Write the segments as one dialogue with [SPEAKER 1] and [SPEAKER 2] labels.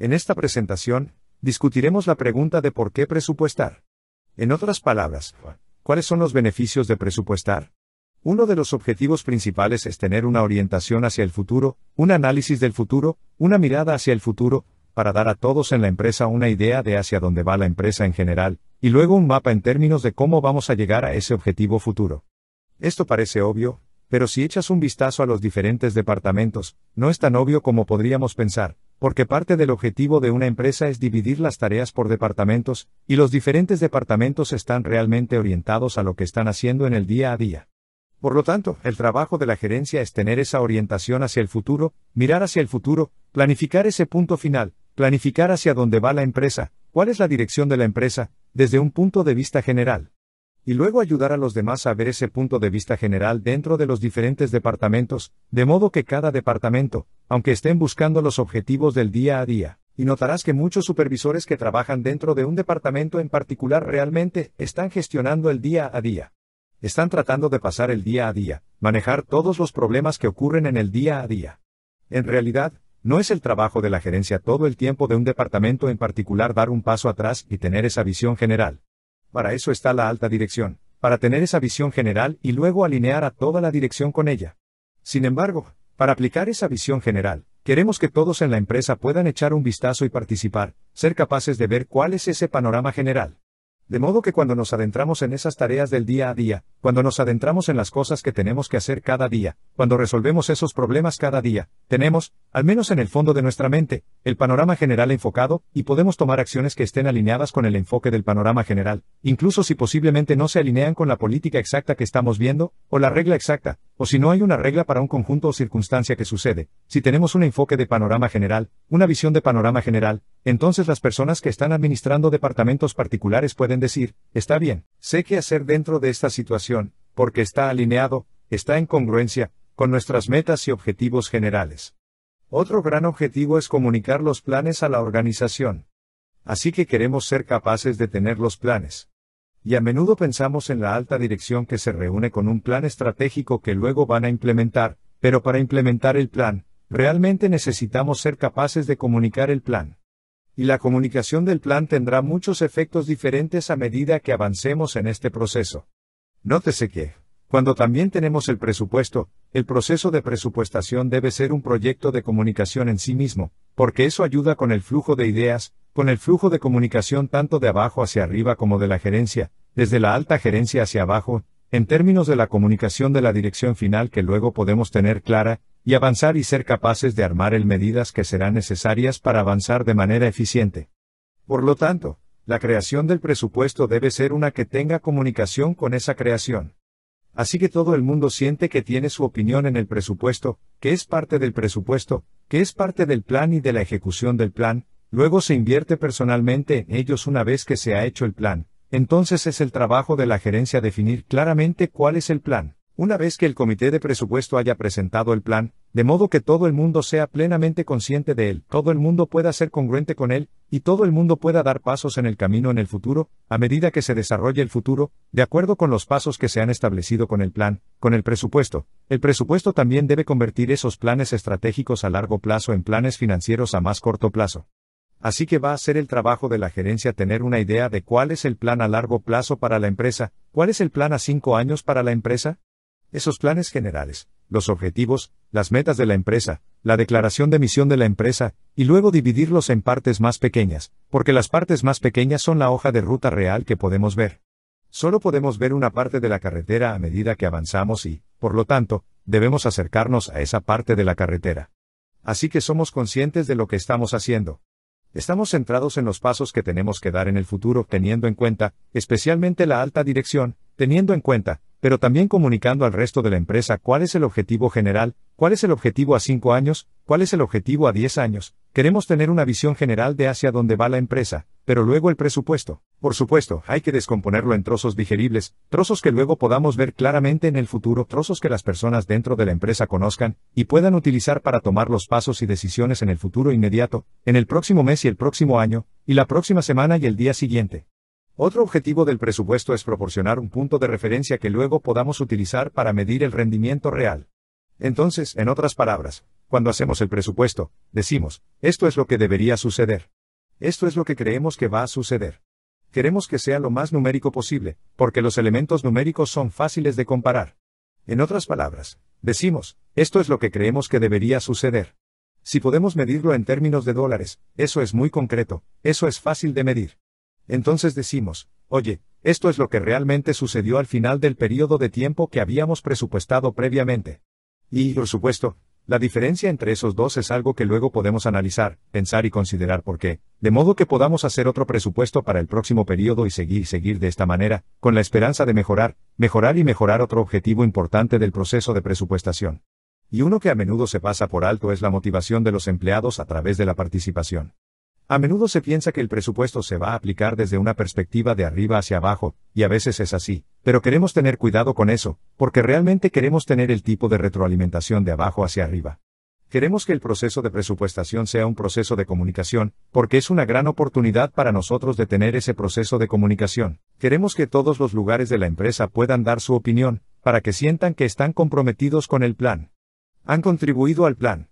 [SPEAKER 1] En esta presentación, discutiremos la pregunta de por qué presupuestar. En otras palabras, ¿cuáles son los beneficios de presupuestar? Uno de los objetivos principales es tener una orientación hacia el futuro, un análisis del futuro, una mirada hacia el futuro, para dar a todos en la empresa una idea de hacia dónde va la empresa en general, y luego un mapa en términos de cómo vamos a llegar a ese objetivo futuro. Esto parece obvio, pero si echas un vistazo a los diferentes departamentos, no es tan obvio como podríamos pensar, porque parte del objetivo de una empresa es dividir las tareas por departamentos, y los diferentes departamentos están realmente orientados a lo que están haciendo en el día a día. Por lo tanto, el trabajo de la gerencia es tener esa orientación hacia el futuro, mirar hacia el futuro, planificar ese punto final, planificar hacia dónde va la empresa, cuál es la dirección de la empresa, desde un punto de vista general y luego ayudar a los demás a ver ese punto de vista general dentro de los diferentes departamentos, de modo que cada departamento, aunque estén buscando los objetivos del día a día, y notarás que muchos supervisores que trabajan dentro de un departamento en particular realmente están gestionando el día a día. Están tratando de pasar el día a día, manejar todos los problemas que ocurren en el día a día. En realidad, no es el trabajo de la gerencia todo el tiempo de un departamento en particular dar un paso atrás y tener esa visión general. Para eso está la alta dirección, para tener esa visión general y luego alinear a toda la dirección con ella. Sin embargo, para aplicar esa visión general, queremos que todos en la empresa puedan echar un vistazo y participar, ser capaces de ver cuál es ese panorama general. De modo que cuando nos adentramos en esas tareas del día a día, cuando nos adentramos en las cosas que tenemos que hacer cada día, cuando resolvemos esos problemas cada día, tenemos, al menos en el fondo de nuestra mente, el panorama general enfocado, y podemos tomar acciones que estén alineadas con el enfoque del panorama general, incluso si posiblemente no se alinean con la política exacta que estamos viendo, o la regla exacta, o si no hay una regla para un conjunto o circunstancia que sucede, si tenemos un enfoque de panorama general, una visión de panorama general, entonces las personas que están administrando departamentos particulares pueden decir, está bien, sé qué hacer dentro de esta situación porque está alineado, está en congruencia, con nuestras metas y objetivos generales. Otro gran objetivo es comunicar los planes a la organización. Así que queremos ser capaces de tener los planes. Y a menudo pensamos en la alta dirección que se reúne con un plan estratégico que luego van a implementar, pero para implementar el plan, realmente necesitamos ser capaces de comunicar el plan. Y la comunicación del plan tendrá muchos efectos diferentes a medida que avancemos en este proceso. Nótese que, cuando también tenemos el presupuesto, el proceso de presupuestación debe ser un proyecto de comunicación en sí mismo, porque eso ayuda con el flujo de ideas, con el flujo de comunicación tanto de abajo hacia arriba como de la gerencia, desde la alta gerencia hacia abajo, en términos de la comunicación de la dirección final que luego podemos tener clara, y avanzar y ser capaces de armar el medidas que serán necesarias para avanzar de manera eficiente. Por lo tanto, la creación del presupuesto debe ser una que tenga comunicación con esa creación. Así que todo el mundo siente que tiene su opinión en el presupuesto, que es parte del presupuesto, que es parte del plan y de la ejecución del plan, luego se invierte personalmente en ellos una vez que se ha hecho el plan. Entonces es el trabajo de la gerencia definir claramente cuál es el plan. Una vez que el comité de presupuesto haya presentado el plan, de modo que todo el mundo sea plenamente consciente de él, todo el mundo pueda ser congruente con él, y todo el mundo pueda dar pasos en el camino en el futuro, a medida que se desarrolle el futuro, de acuerdo con los pasos que se han establecido con el plan, con el presupuesto. El presupuesto también debe convertir esos planes estratégicos a largo plazo en planes financieros a más corto plazo. Así que va a ser el trabajo de la gerencia tener una idea de cuál es el plan a largo plazo para la empresa, cuál es el plan a cinco años para la empresa. Esos planes generales, los objetivos, las metas de la empresa, la declaración de misión de la empresa, y luego dividirlos en partes más pequeñas, porque las partes más pequeñas son la hoja de ruta real que podemos ver. Solo podemos ver una parte de la carretera a medida que avanzamos y, por lo tanto, debemos acercarnos a esa parte de la carretera. Así que somos conscientes de lo que estamos haciendo. Estamos centrados en los pasos que tenemos que dar en el futuro teniendo en cuenta, especialmente la alta dirección, teniendo en cuenta, pero también comunicando al resto de la empresa cuál es el objetivo general, cuál es el objetivo a cinco años, cuál es el objetivo a 10 años, queremos tener una visión general de hacia dónde va la empresa, pero luego el presupuesto. Por supuesto, hay que descomponerlo en trozos digeribles, trozos que luego podamos ver claramente en el futuro, trozos que las personas dentro de la empresa conozcan y puedan utilizar para tomar los pasos y decisiones en el futuro inmediato, en el próximo mes y el próximo año, y la próxima semana y el día siguiente. Otro objetivo del presupuesto es proporcionar un punto de referencia que luego podamos utilizar para medir el rendimiento real. Entonces, en otras palabras, cuando hacemos el presupuesto, decimos, esto es lo que debería suceder. Esto es lo que creemos que va a suceder queremos que sea lo más numérico posible, porque los elementos numéricos son fáciles de comparar. En otras palabras, decimos, esto es lo que creemos que debería suceder. Si podemos medirlo en términos de dólares, eso es muy concreto, eso es fácil de medir. Entonces decimos, oye, esto es lo que realmente sucedió al final del periodo de tiempo que habíamos presupuestado previamente. Y, por supuesto, la diferencia entre esos dos es algo que luego podemos analizar, pensar y considerar por qué, de modo que podamos hacer otro presupuesto para el próximo periodo y seguir y seguir de esta manera, con la esperanza de mejorar, mejorar y mejorar otro objetivo importante del proceso de presupuestación. Y uno que a menudo se pasa por alto es la motivación de los empleados a través de la participación. A menudo se piensa que el presupuesto se va a aplicar desde una perspectiva de arriba hacia abajo, y a veces es así, pero queremos tener cuidado con eso, porque realmente queremos tener el tipo de retroalimentación de abajo hacia arriba. Queremos que el proceso de presupuestación sea un proceso de comunicación, porque es una gran oportunidad para nosotros de tener ese proceso de comunicación. Queremos que todos los lugares de la empresa puedan dar su opinión, para que sientan que están comprometidos con el plan. Han contribuido al plan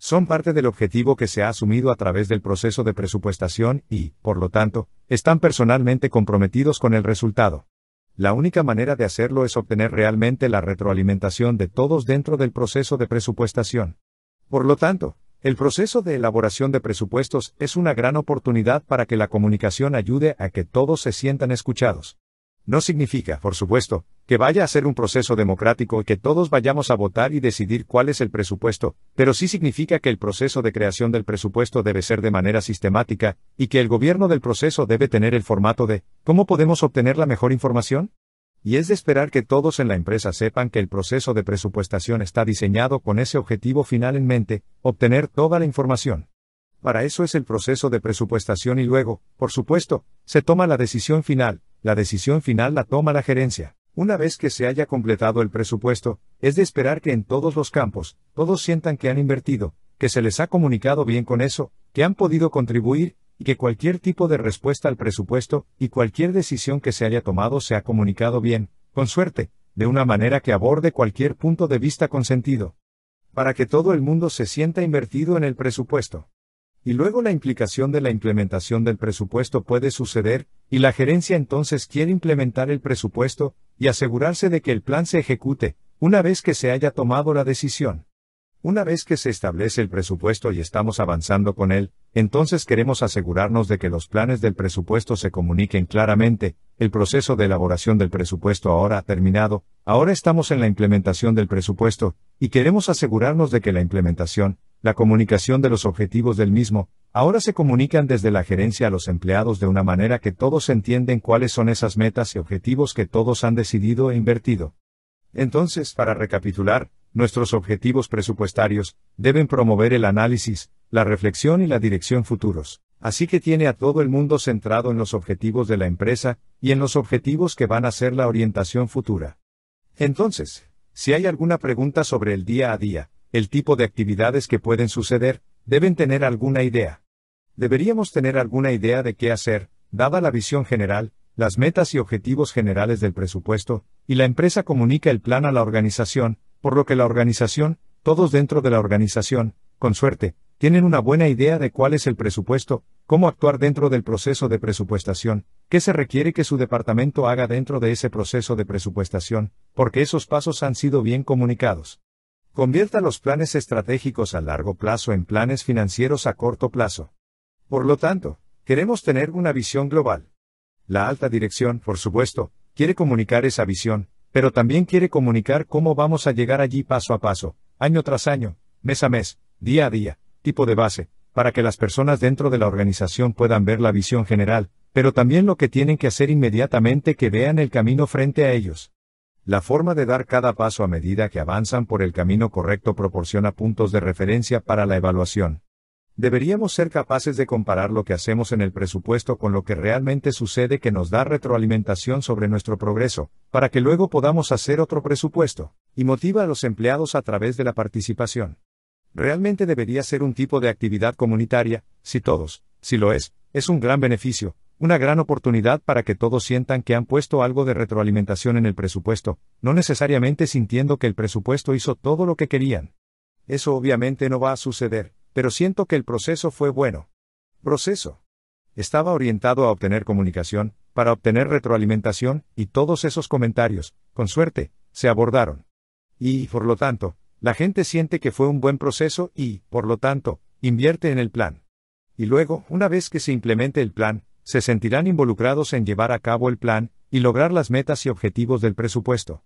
[SPEAKER 1] son parte del objetivo que se ha asumido a través del proceso de presupuestación y, por lo tanto, están personalmente comprometidos con el resultado. La única manera de hacerlo es obtener realmente la retroalimentación de todos dentro del proceso de presupuestación. Por lo tanto, el proceso de elaboración de presupuestos es una gran oportunidad para que la comunicación ayude a que todos se sientan escuchados. No significa, por supuesto, que vaya a ser un proceso democrático y que todos vayamos a votar y decidir cuál es el presupuesto, pero sí significa que el proceso de creación del presupuesto debe ser de manera sistemática, y que el gobierno del proceso debe tener el formato de ¿cómo podemos obtener la mejor información? Y es de esperar que todos en la empresa sepan que el proceso de presupuestación está diseñado con ese objetivo final en mente, obtener toda la información. Para eso es el proceso de presupuestación y luego, por supuesto, se toma la decisión final, la decisión final la toma la gerencia. Una vez que se haya completado el presupuesto, es de esperar que en todos los campos, todos sientan que han invertido, que se les ha comunicado bien con eso, que han podido contribuir, y que cualquier tipo de respuesta al presupuesto y cualquier decisión que se haya tomado se ha comunicado bien, con suerte, de una manera que aborde cualquier punto de vista con sentido. Para que todo el mundo se sienta invertido en el presupuesto y luego la implicación de la implementación del presupuesto puede suceder, y la gerencia entonces quiere implementar el presupuesto, y asegurarse de que el plan se ejecute, una vez que se haya tomado la decisión. Una vez que se establece el presupuesto y estamos avanzando con él, entonces queremos asegurarnos de que los planes del presupuesto se comuniquen claramente, el proceso de elaboración del presupuesto ahora ha terminado, ahora estamos en la implementación del presupuesto, y queremos asegurarnos de que la implementación, la comunicación de los objetivos del mismo, ahora se comunican desde la gerencia a los empleados de una manera que todos entienden cuáles son esas metas y objetivos que todos han decidido e invertido. Entonces, para recapitular, nuestros objetivos presupuestarios deben promover el análisis, la reflexión y la dirección futuros. Así que tiene a todo el mundo centrado en los objetivos de la empresa y en los objetivos que van a ser la orientación futura. Entonces, si hay alguna pregunta sobre el día a día, el tipo de actividades que pueden suceder, deben tener alguna idea. Deberíamos tener alguna idea de qué hacer, dada la visión general, las metas y objetivos generales del presupuesto, y la empresa comunica el plan a la organización, por lo que la organización, todos dentro de la organización, con suerte, tienen una buena idea de cuál es el presupuesto, cómo actuar dentro del proceso de presupuestación, qué se requiere que su departamento haga dentro de ese proceso de presupuestación, porque esos pasos han sido bien comunicados. Convierta los planes estratégicos a largo plazo en planes financieros a corto plazo. Por lo tanto, queremos tener una visión global. La alta dirección, por supuesto, quiere comunicar esa visión, pero también quiere comunicar cómo vamos a llegar allí paso a paso, año tras año, mes a mes, día a día, tipo de base, para que las personas dentro de la organización puedan ver la visión general, pero también lo que tienen que hacer inmediatamente que vean el camino frente a ellos. La forma de dar cada paso a medida que avanzan por el camino correcto proporciona puntos de referencia para la evaluación. Deberíamos ser capaces de comparar lo que hacemos en el presupuesto con lo que realmente sucede que nos da retroalimentación sobre nuestro progreso, para que luego podamos hacer otro presupuesto, y motiva a los empleados a través de la participación. Realmente debería ser un tipo de actividad comunitaria, si todos, si lo es, es un gran beneficio, una gran oportunidad para que todos sientan que han puesto algo de retroalimentación en el presupuesto, no necesariamente sintiendo que el presupuesto hizo todo lo que querían. Eso obviamente no va a suceder, pero siento que el proceso fue bueno. Proceso. Estaba orientado a obtener comunicación, para obtener retroalimentación, y todos esos comentarios, con suerte, se abordaron. Y, por lo tanto, la gente siente que fue un buen proceso y, por lo tanto, invierte en el plan. Y luego, una vez que se implemente el plan, se sentirán involucrados en llevar a cabo el plan y lograr las metas y objetivos del presupuesto.